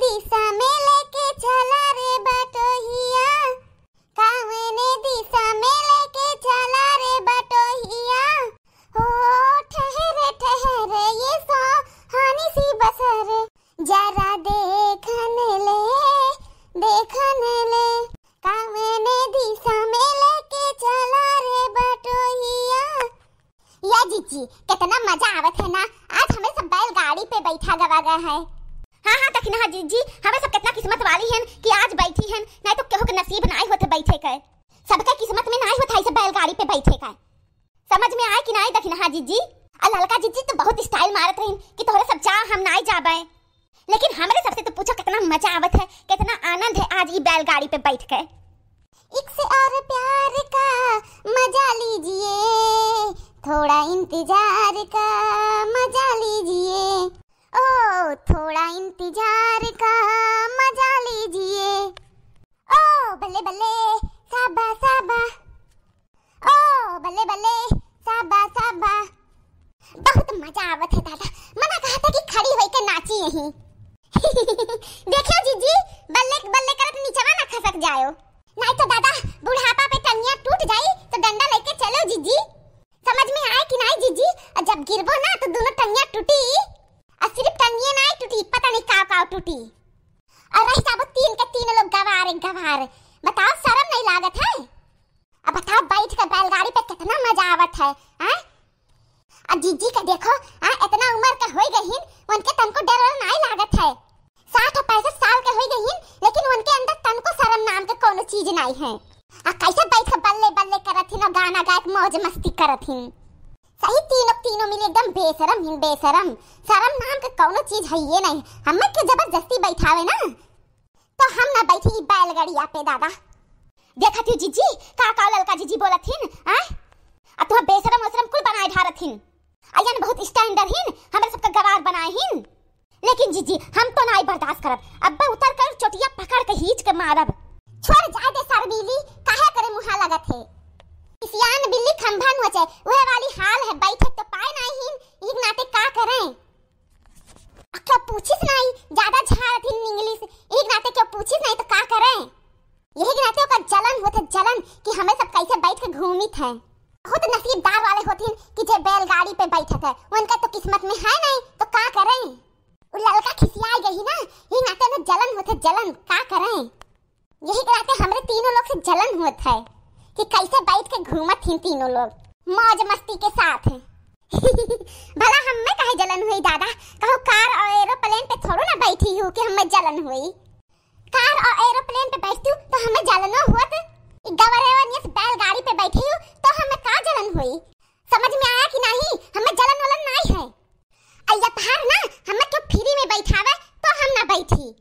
दिशा में लेके चला रे बटोहिया कावने दिशा में लेके चला रे बटोहिया ओ ठहरे ठहरे ये सो हानि सी बसर जरा देखने ले देखन ले कावने दिशा में लेके चला रे बटोहिया या जीजी कितना मजा आवत है ना आज हमें सब बैलगाड़ी पे बैठा गवा गया है हाँ हाँ तक ना जी जी हमें सब कितना किस्मत वाली हैं कि आज बैठी हैं नहीं तो केहू के नसीब नहीं होते तो बैठे का सबके किस्मत में नहीं होता तो सब बैलगाड़ी पे बैठे का समझ में आए कि नहीं दखिनहा जी जी और ललका जी जी तो बहुत स्टाइल मारत रही कि तोरे सब जा हम ना जा पाए लेकिन हमारे सबसे तो पूछो कितना मजा आवत है कितना आनंद है आज ये बैलगाड़ी पे बैठ के एक से और प्यार का मजा लीजिए थोड़ा इंतजार का देखियो जीजी बल्ले बल्ले करत नीचवा ना खसक जायो नहीं तो दादा बुढ़ापा पे टंगिया टूट जाई तो डंडा लेके चलो जीजी समझ में आए कि नहीं जीजी जब गिरबो ना तो दोनों टंगिया टूटी और सिर्फ टंगिया ना टूटी पता नहीं का का टूटी और रही साबो तीन के तीन लोग गवार गवार बताओ शर्म नहीं लागत है अब बताओ बैठ कर बैलगाड़ी पे कितना मजा आवत है हैं अब जीजी का देखो हां इतना उम्र का हो गई हैं उनके तनको डर और नहीं लागत है साठ पैंसठ साल के होई गईन लेकिन उनके अंदर तन को शर्म नाम के कोनो चीज नहीं है आ कैसे बैठ के बल्ले बल्ले करत हिन गाना गायक मौज मस्ती करत हिन सही तीनों तीनों मिले एकदम बेशरम हिन बेशरम शर्म नाम के कोनो चीज है ये नहीं हम के जबरदस्ती बैठावे ना तो हम ना बैठी बैलगड़िया पे दादा देखा थी जीजी का का ललका जीजी बोला थीन आ आ तो बेशरम वशरम कुल बनाए ढारत थीन अयन बहुत स्टैंडर्ड हिन हमरे सबका गवार बनाए हिन लेकिन जीजी हम तो नहीं बर्दाश्त करब अब्बे उतर कर चोटिया पकड़ के हीच के मारब छोड़ जा दे सरबीली काहे करे मुहा लगत है सियान बिल्ली खंभा नोचे वह वाली हाल है बैठे तो पाए नहीं हिन ई नाते का करें क्यों पूछिस नहीं ज्यादा झाड़ थी इंग्लिश एक नाते क्यों पूछिस नहीं तो का करें यही नाते ओकर जलन होते जलन कि हमें सब कैसे बैठ के घूमित है बहुत नसीबदार वाले होथिन कि जे बैलगाड़ी पे बैठत है उनका तो किस्मत में है नहीं जलन होत है जलन का करें यही कराते तो हमरे तीनों लोग से जलन होत है कि कैसे बैठ के घूमत थी तीनों लोग मौज मस्ती के साथ भला हम में कहे जलन हुई दादा कहो कार और एरोप्लेन पे थोड़ो ना बैठी हूँ कि हमें जलन हुई कार और एरोप्लेन पे बैठती हूँ तो हमें जलन होत गवरेवनियस बैलगाड़ी पे बैठी हूँ तो हमें का जलन हुई समझ में आया कि नहीं हमें जलन वलन नहीं है अय्या पहाड़ ना हमें क्यों तो फ्री में बैठावे तो हम ना बैठी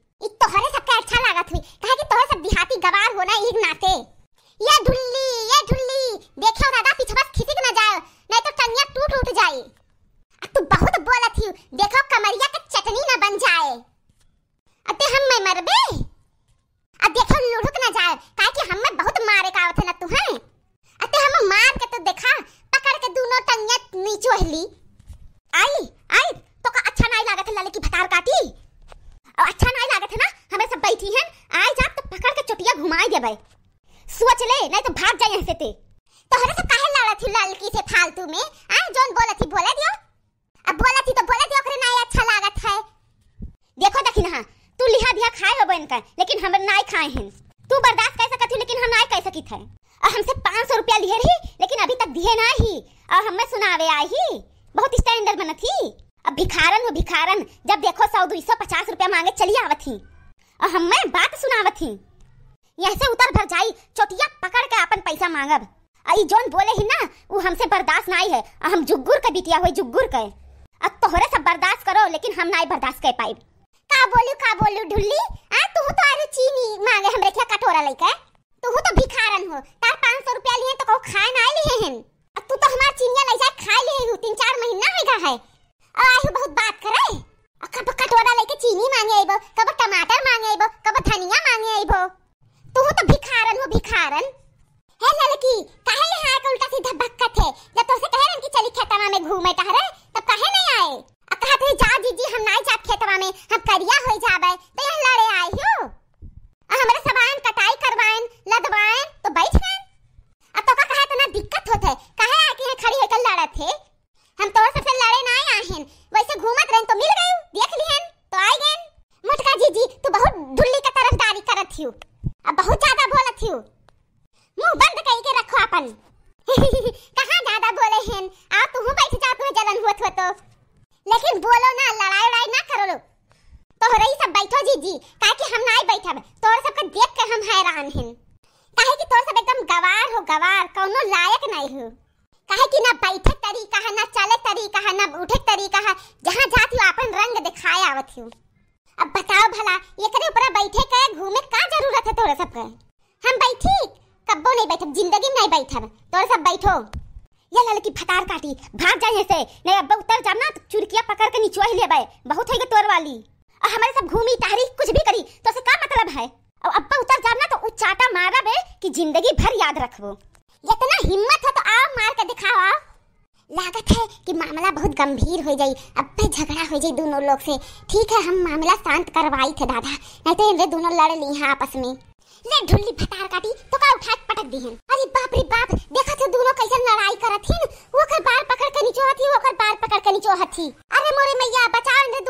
के भाई सोच ले नहीं तो भाग जाए यहाँ से ते तोहरे से काहे लड़ा थी लड़की से फालतू में आ जोन बोला थी बोला दियो अब बोला थी तो बोला दियो करे नहीं अच्छा लागत है देखो देखिन हां तू लिहा दिया खाए हो बन का लेकिन हम नहीं खाए हैं तू बर्दाश्त कैसे करती लेकिन हम नहीं कह सकी थे और हमसे पाँच सौ रुपया लिए रही लेकिन अभी तक दिए ना ही और हमें सुनावे आई ही बहुत स्टैंडर्ड बना थी अब भिखारन हो भिखारन जब देखो सौ दो सौ पचास रुपया मांगे चली आवत थी और हमें बात सुनावत थी यहाँ से उतर भर जाई चोटिया पकड़ के अपन पैसा मांगब आई जोन बोले ही ना वो हमसे बर्दाश्त नहीं है हम जुग्गुर के बिटिया हुई जुग्गुर के अब तोहरे सब बर्दाश्त करो लेकिन हम नहीं बर्दाश्त कर पाई का बोलू का बोलू ढुल्ली आ तू तो आरे चीनी मांगे हमरे के कटोरा लेके तू तो भिखारन हो तार 500 रुपया लिए तो को खाए ना लिए हैं अब तू तो हमार चीनिया ले जा खा ले हूं तीन चार महीना हो गया है अब आई बहुत बात करे कब कटोरा लेके चीनी मांगे आईबो कब टमाटर मांगे आईबो कब धनिया मांगे आईबो तू तो भिखारन हो भिखारन है लड़की काहे यहाँ आके उल्टा सीधा भक्कत है जब तोसे कहे रन कि चली खेतवा में घूमे टहरे तब काहे नहीं आए अब कहा थे जा जीजी हम नहीं जात खेतवा में हम करिया तो हो जाबे तो यह लड़े आई हो अब हमरा सबान कटाई करवाएं लदवाएं तो बैठ गए अब तो का कहे तना दिक्कत होत है काहे आके यहाँ खड़ी होकर लड़त थे हम तो सबसे लड़े नहीं आए हैं वैसे घूमत रहें तो मिल गए देख लिहन तो आई गए मोटका जीजी तू बहुत ढुल्ली का तरफदारी करत थी थियो मुंह बंद कई के रखो अपन कहां ज्यादा बोले हैं आ तू बैठ जा तू जलन होत हो तो लेकिन बोलो ना लड़ाई उड़ाई ना करो लो तो हो रही सब बैठो जी जी काहे कि हम ना बैठब तोर सब के देख के हम हैरान हैं काहे कि तोर सब एकदम गवार हो गवार कोनो लायक नहीं हो काहे कि ना बैठे तरीका है ना चले तरीका है ना उठे तरीका है जहां जाती हो अपन रंग दिखाए आवत हो अब बताओ भला ये करे ऊपर बैठे के घूमे का जरूरत है तोरे सब सबका हम बैठी कब्बो नहीं बैठब जिंदगी में नहीं बैठब तो सब बैठो ये लड़की फटार काटी भाग जाए से नहीं अब उतर जाम ना तो चुरकिया पकड़ के नीचे ही लेबे बहुत है तोर वाली और हमारे सब घूमी तहरी कुछ भी करी तो से का मतलब है अब अब उतर जाम ना तो उचाटा मारा बे कि जिंदगी भर याद रखबो इतना हिम्मत है तो आओ मार के दिखाओ लागत है कि मामला बहुत गंभीर हो जाई अब पे झगड़ा हो जाई दोनों लोग से ठीक है हम मामला शांत करवाई थे दादा नहीं तो इनरे दोनों लड़ ली हैं आपस में ले ढुल्ली फटार काटी तो का उठा पटक दी हन अरे बाप रे बाप देखा थे तो दोनों कैसे लड़ाई करत हिन ओकर बाल पकड़ के नीचे हथी ओकर बाल पकड़ के नीचे हथी अरे मोरे मैया बचा ने